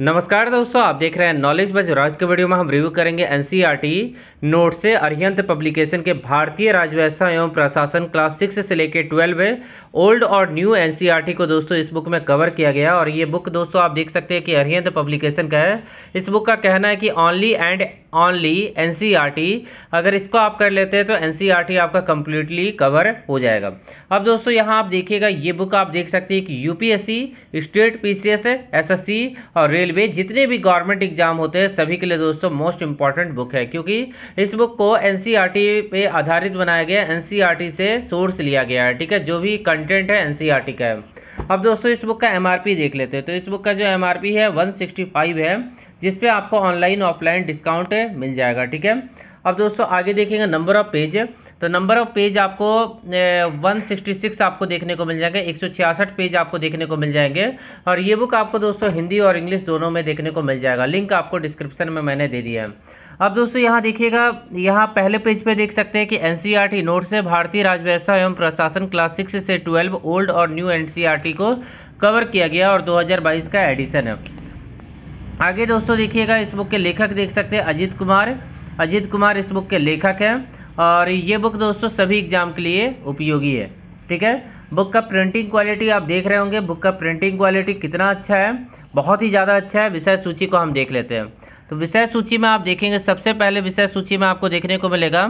नमस्कार दोस्तों आप देख रहे हैं नॉलेज बज राज के वीडियो में हम रिव्यू करेंगे एनसीईआरटी नोट e से अरियंत पब्लिकेशन के भारतीय राजव्यवस्था एवं प्रशासन क्लास सिक्स से लेकर ट्वेल्व ओल्ड और न्यू एनसीईआरटी e को दोस्तों इस बुक में कवर किया गया और ये बुक दोस्तों आप देख सकते हैं कि अरियंत पब्लिकेशन का है इस बुक का कहना है कि ऑनली एंड ऑनली एन अगर इसको आप कर लेते हैं तो एन e आपका कंप्लीटली कवर हो जाएगा अब दोस्तों यहाँ आप देखिएगा ये बुक आप देख सकते हैं कि यूपीएससी स्टेट पी सी और रेल रेलवे जितने भी गवर्नमेंट एग्जाम होते हैं सभी के लिए दोस्तों मोस्ट इंपॉर्टेंट बुक है क्योंकि इस बुक को एन e पे आधारित बनाया गया एन e से सोर्स लिया गया है ठीक है जो भी कंटेंट है एन e का है अब दोस्तों इस बुक का एम देख लेते हैं तो इस बुक का जो एम है वन है जिसपे आपको ऑनलाइन ऑफलाइन डिस्काउंट मिल जाएगा ठीक है अब दोस्तों आगे देखेंगे नंबर ऑफ पेज तो नंबर ऑफ पेज आपको 166 आपको देखने को मिल जाएंगे 166 पेज आपको देखने को मिल जाएंगे और ये बुक आपको दोस्तों हिंदी और इंग्लिश दोनों में देखने को मिल जाएगा लिंक आपको डिस्क्रिप्शन में मैंने दे दिया है अब दोस्तों यहाँ देखिएगा यहाँ पहले पेज पे देख सकते हैं कि टी नोट्स है भारतीय राज्य व्यवस्था एवं प्रशासन क्लास सिक्स से ट्वेल्व ओल्ड और न्यू टी e को कवर किया गया और बाईस का एडिशन है आगे दोस्तों देखिएगा इस बुक के लेखक देख सकते हैं अजीत कुमार अजीत कुमार इस बुक के लेखक हैं और ये बुक दोस्तों सभी एग्जाम के लिए उपयोगी है ठीक है बुक का प्रिंटिंग क्वालिटी आप देख रहे होंगे बुक का प्रिंटिंग क्वालिटी कितना अच्छा है बहुत ही ज़्यादा अच्छा है विषय सूची को हम देख लेते हैं तो विषय सूची में आप देखेंगे सबसे पहले विषय सूची में आपको देखने को मिलेगा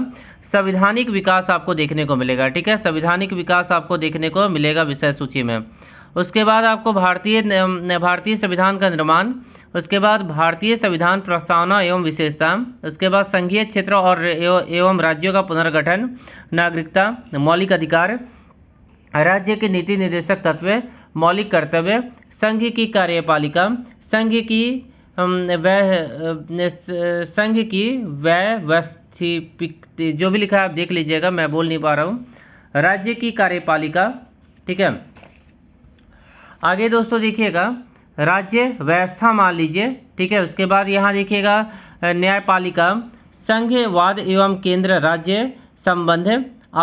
संविधानिक विकास आपको देखने को मिलेगा ठीक है संविधानिक विकास आपको देखने को मिलेगा विषय सूची में उसके बाद आपको भारतीय भारतीय संविधान का निर्माण उसके बाद भारतीय संविधान प्रस्तावना एवं विशेषता उसके बाद संघीय क्षेत्र और एवं राज्यों का पुनर्गठन नागरिकता मौलिक अधिकार राज्य के नीति निर्देशक तत्व मौलिक कर्तव्य संघ की कार्यपालिका संघ की वह संघ की व्यवस्थिक जो भी लिखा है आप देख लीजिएगा मैं बोल नहीं पा रहा हूँ राज्य की कार्यपालिका ठीक है आगे दोस्तों देखिएगा राज्य व्यवस्था मान लीजिए ठीक है उसके बाद यहाँ देखिएगा न्यायपालिका संघ वाद एवं केंद्र राज्य संबंध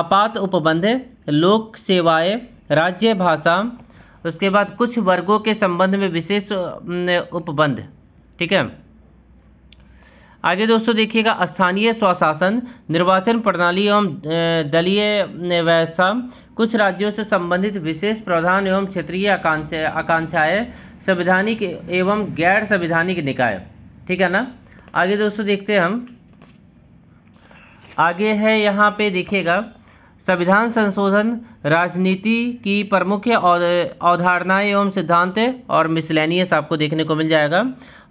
आपात उपबंध लोक सेवाएं राज्य भाषा उसके बाद कुछ वर्गों के संबंध में विशेष उपबंध ठीक है आगे दोस्तों देखिएगा स्थानीय स्वशासन निर्वाचन प्रणाली एवं दलीय व्यवस्था कुछ राज्यों से संबंधित विशेष प्रावधान एवं क्षेत्रीय आकांक्षाएं संवैधानिक एवं गैर संवैधानिक निकाय ठीक है ना आगे दोस्तों देखते हैं हम आगे है यहाँ पे देखिएगा संविधान संशोधन राजनीति की प्रमुख अवधारणाएं एवं सिद्धांत और मिसलैनियस आपको देखने को मिल जाएगा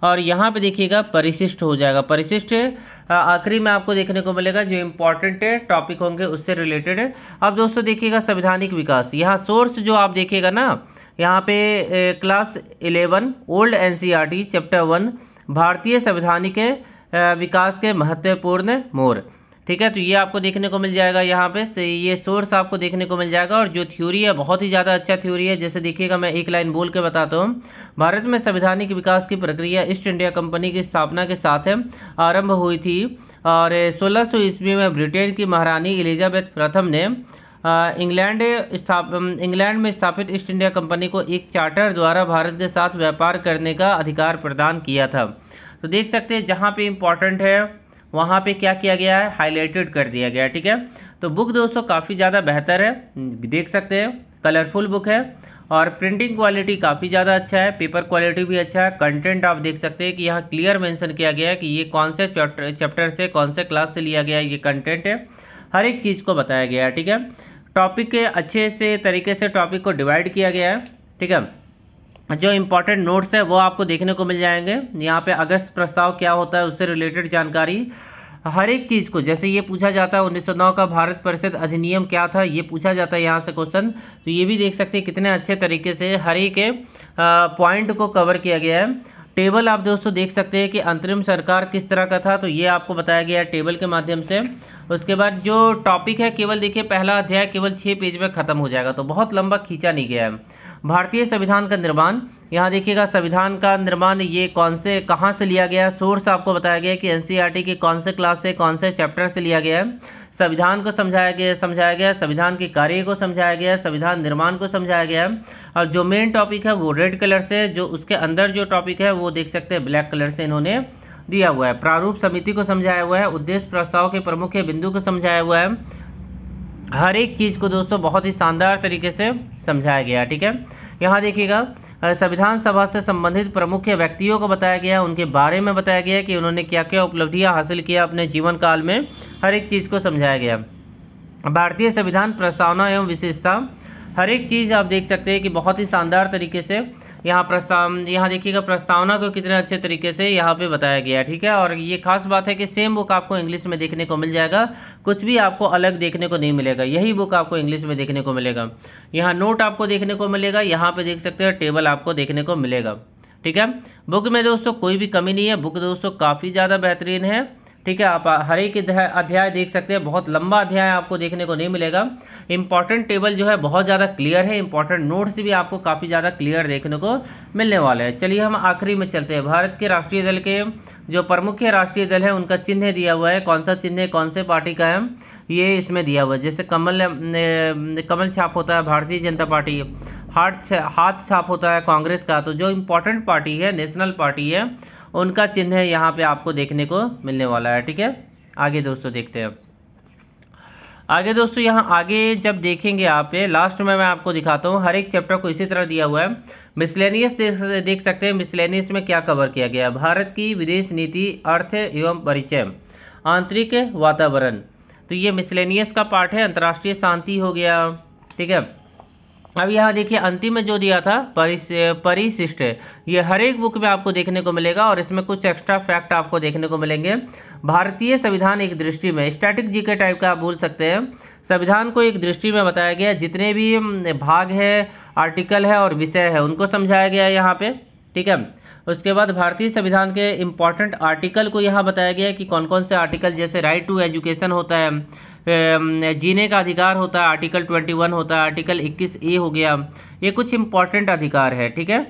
और यहाँ पे देखिएगा परिशिष्ट हो जाएगा परिशिष्ट आखिरी में आपको देखने को मिलेगा जो इम्पोर्टेंट टॉपिक होंगे उससे रिलेटेड अब दोस्तों देखिएगा संविधानिक विकास यहाँ सोर्स जो आप देखिएगा ना यहाँ पे class eleven old N chapter one भारतीय संविधानिक विकास के महत्वपूर्ण मोड़ ठीक है तो ये आपको देखने को मिल जाएगा यहाँ पे से ये सोर्स आपको देखने को मिल जाएगा और जो थ्योरी है बहुत ही ज़्यादा अच्छा थ्योरी है जैसे देखिएगा मैं एक लाइन बोल के बताता हूँ भारत में संविधानिक विकास की प्रक्रिया ईस्ट इंडिया कंपनी की स्थापना के साथ आरंभ हुई थी और सोलह सौ ईस्वी में ब्रिटेन की महारानी एलिजाबेथ प्रथम ने इंग्लैंड इंग्लैंड में स्थापित ईस्ट इंडिया कंपनी को एक चार्टर द्वारा भारत के साथ व्यापार करने का अधिकार प्रदान किया था तो देख सकते हैं जहाँ पे इम्पॉर्टेंट है वहाँ पे क्या किया गया है हाईलाइटेड कर दिया गया है ठीक है तो बुक दोस्तों काफ़ी ज़्यादा बेहतर है देख सकते हैं कलरफुल बुक है और प्रिंटिंग क्वालिटी काफ़ी ज़्यादा अच्छा है पेपर क्वालिटी भी अच्छा है कंटेंट आप देख सकते हैं कि यहाँ क्लियर मेंशन किया गया है कि ये कौन से चैप्टर से कौन से क्लास से लिया गया है ये कंटेंट है हर एक चीज़ को बताया गया है ठीक है टॉपिक के अच्छे से तरीके से टॉपिक को डिवाइड किया गया है ठीक है जो इम्पोर्टेंट नोट्स है वो आपको देखने को मिल जाएंगे यहाँ पे अगस्त प्रस्ताव क्या होता है उससे रिलेटेड जानकारी हर एक चीज़ को जैसे ये पूछा जाता है 1909 का भारत परिषद अधिनियम क्या था ये पूछा जाता है यहाँ से क्वेश्चन तो ये भी देख सकते हैं कितने अच्छे तरीके से हर एक पॉइंट को कवर किया गया है टेबल आप दोस्तों देख सकते हैं कि अंतरिम सरकार किस तरह का था तो ये आपको बताया गया है टेबल के माध्यम से उसके बाद जो टॉपिक है केवल देखिए पहला अध्याय केवल छः पेज में खत्म हो जाएगा तो बहुत लंबा खींचा नहीं गया है भारतीय संविधान का निर्माण यहाँ देखिएगा संविधान का निर्माण ये कौन से कहाँ से लिया गया है सोर्स आपको बताया गया कि एन e के कौन से क्लास से कौन से चैप्टर से लिया गया है संविधान को समझाया गया समझाया गया संविधान के कार्य को समझाया गया संविधान निर्माण को समझाया गया और जो मेन टॉपिक है वो रेड कलर से जो उसके अंदर जो टॉपिक है वो देख सकते हैं ब्लैक कलर से इन्होंने दिया हुआ है प्रारूप समिति को समझाया हुआ है उद्देश्य प्रस्ताव के प्रमुख बिंदु को समझाया हुआ है हर एक चीज़ को दोस्तों बहुत ही शानदार तरीके से समझाया गया ठीक है यहाँ देखिएगा संविधान सभा से संबंधित प्रमुख व्यक्तियों को बताया गया उनके बारे में बताया गया कि उन्होंने क्या क्या उपलब्धियाँ हासिल किया अपने जीवन काल में हर एक चीज़ को समझाया गया भारतीय संविधान प्रस्तावना एवं विशेषता हर एक चीज़ आप देख सकते हैं कि बहुत ही शानदार तरीके से यहाँ प्रस्ताव यहाँ देखिएगा प्रस्तावना को कितने अच्छे तरीके से यहाँ पे बताया गया है ठीक है और ये खास बात है कि सेम बुक आपको इंग्लिश में देखने को मिल जाएगा कुछ भी आपको अलग देखने को नहीं मिलेगा यही बुक आपको इंग्लिश में देखने को मिलेगा यहाँ नोट आपको देखने को मिलेगा यहाँ पे देख सकते हैं टेबल आपको देखने को मिलेगा ठीक है बुक में दोस्तों कोई भी कमी नहीं है बुक दोस्तों काफ़ी ज़्यादा बेहतरीन है ठीक है आप हर एक अध्याय देख सकते हैं बहुत लंबा अध्याय आपको देखने को नहीं मिलेगा इंपॉर्टेंट टेबल जो है बहुत ज़्यादा क्लियर है इंपॉर्टेंट नोट्स भी आपको काफ़ी ज़्यादा क्लियर देखने को मिलने वाले हैं चलिए हम आखिरी में चलते हैं भारत के राष्ट्रीय दल के जो प्रमुख राष्ट्रीय दल है उनका चिन्ह दिया हुआ है कौन सा चिन्ह है कौन से पार्टी का है ये इसमें दिया हुआ है जैसे कमल कमल छाप होता है भारतीय जनता पार्टी हाथ हाथ छाप होता है कांग्रेस का तो जो इम्पोर्टेंट पार्टी है नेशनल पार्टी है उनका चिन्ह यहाँ पे आपको देखने को मिलने वाला है ठीक है आगे दोस्तों देखते हैं आगे दोस्तों यहाँ आगे जब देखेंगे आप ये लास्ट में मैं आपको दिखाता हूँ हर एक चैप्टर को इसी तरह दिया हुआ है मिसलेनियस देख, देख सकते हैं मिसलेनियस में क्या कवर किया गया है भारत की विदेश नीति अर्थ एवं परिचय आंतरिक वातावरण तो ये मिसलेनियस का पार्ट है अंतर्राष्ट्रीय शांति हो गया ठीक है अब यहाँ देखिए अंतिम में जो दिया था परिशिष्ट ये हर एक बुक में आपको देखने को मिलेगा और इसमें कुछ एक्स्ट्रा फैक्ट आपको देखने को मिलेंगे भारतीय संविधान एक दृष्टि में स्टैटिक जीके के टाइप का आप बोल सकते हैं संविधान को एक दृष्टि में बताया गया जितने भी भाग है आर्टिकल है और विषय है उनको समझाया गया है यहाँ पे ठीक है उसके बाद भारतीय संविधान के इम्पॉर्टेंट आर्टिकल को यहाँ बताया गया है कि कौन कौन से आर्टिकल जैसे राइट टू एजुकेशन होता है जीने का अधिकार होता है आर्टिकल ट्वेंटी वन होता है आर्टिकल इक्कीस ए हो गया ये कुछ इम्पॉर्टेंट अधिकार है ठीक है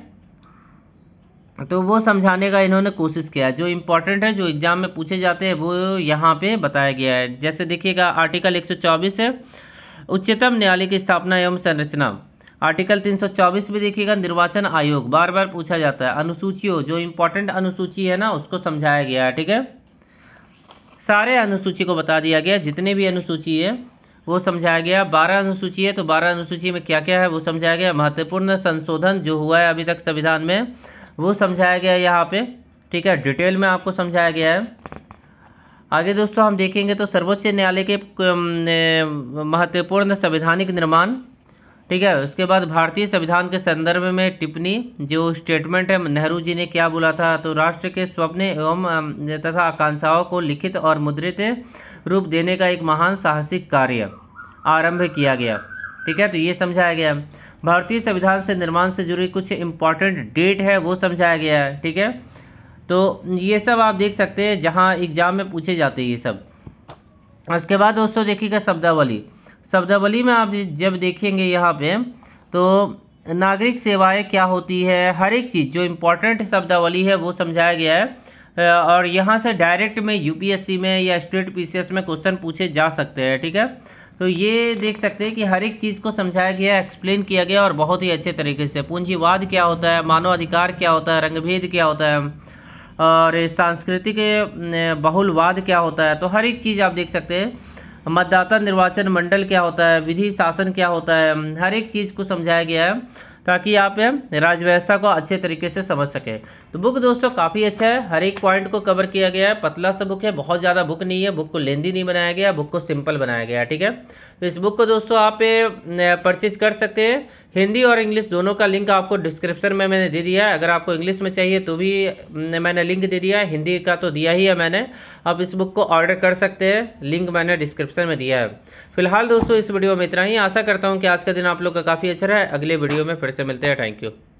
तो वो समझाने का इन्होंने कोशिश किया जो इम्पोर्टेंट है जो एग्जाम में पूछे जाते हैं वो यहाँ पे बताया गया है जैसे देखिएगा आर्टिकल 124 है उच्चतम न्यायालय की स्थापना एवं संरचना आर्टिकल 324 में देखिएगा निर्वाचन आयोग बार बार पूछा जाता है अनुसूचियों जो इम्पोर्टेंट अनुसूची है ना उसको समझाया गया है ठीक है सारे अनुसूची को बता दिया गया जितने भी अनुसूची है वो समझाया गया बारह अनुसूची है तो बारह अनुसूची में क्या क्या है वो समझाया गया महत्वपूर्ण संशोधन जो हुआ है अभी तक संविधान में वो समझाया गया यहाँ पे ठीक है डिटेल में आपको समझाया गया है आगे दोस्तों हम देखेंगे तो सर्वोच्च न्यायालय के महत्वपूर्ण संवैधानिक निर्माण ठीक है उसके बाद भारतीय संविधान के संदर्भ में टिप्पणी जो स्टेटमेंट है नेहरू जी ने क्या बोला था तो राष्ट्र के स्वप्न एवं तथा आकांक्षाओं को लिखित और मुद्रित रूप देने का एक महान साहसिक कार्य आरंभ किया गया ठीक है तो ये समझाया गया भारतीय संविधान से निर्माण से जुड़ी कुछ इंपॉर्टेंट डेट है वो समझाया गया है ठीक है तो ये सब आप देख सकते हैं जहाँ एग्जाम में पूछे जाते हैं ये सब उसके बाद दोस्तों देखिएगा शब्दावली शब्दावली में आप जब देखेंगे यहाँ पे तो नागरिक सेवाएं क्या होती है हर एक चीज़ जो इम्पोर्टेंट शब्दावली है वो समझाया गया है और यहाँ से डायरेक्ट में यूपीएससी में या स्टेट पीसीएस में क्वेश्चन पूछे जा सकते हैं ठीक है तो ये देख सकते हैं कि हर एक चीज़ को समझाया गया एक्सप्लेन किया गया और बहुत ही अच्छे तरीके से पूंजीवाद क्या होता है मानव अधिकार क्या होता है रंगभेद क्या होता है और सांस्कृतिक बहुलवाद क्या होता है तो हर एक चीज़ आप देख सकते हैं मतदाता निर्वाचन मंडल क्या होता है विधि शासन क्या होता है हर एक चीज़ को समझाया गया है ताकि आप राज्य व्यवस्था को अच्छे तरीके से समझ सकें तो बुक दोस्तों काफ़ी अच्छा है हर एक पॉइंट को कवर किया गया है पतला सा बुक है बहुत ज़्यादा बुक नहीं है बुक को लेंदी नहीं बनाया गया बुक को सिंपल बनाया गया ठीक है तो इस बुक को दोस्तों आप परचेज कर सकते हैं हिंदी और इंग्लिश दोनों का लिंक आपको डिस्क्रिप्शन में मैंने दे दिया है अगर आपको इंग्लिश में चाहिए तो भी मैंने लिंक दे दिया है हिंदी का तो दिया ही है मैंने आप इस बुक को ऑर्डर कर सकते हैं लिंक मैंने डिस्क्रिप्शन में दिया है फिलहाल दोस्तों इस वीडियो में इतना ही आशा करता हूँ कि आज का दिन आप लोग का काफ़ी अच्छा रहा है अगले वीडियो में फिर से मिलते हैं थैंक यू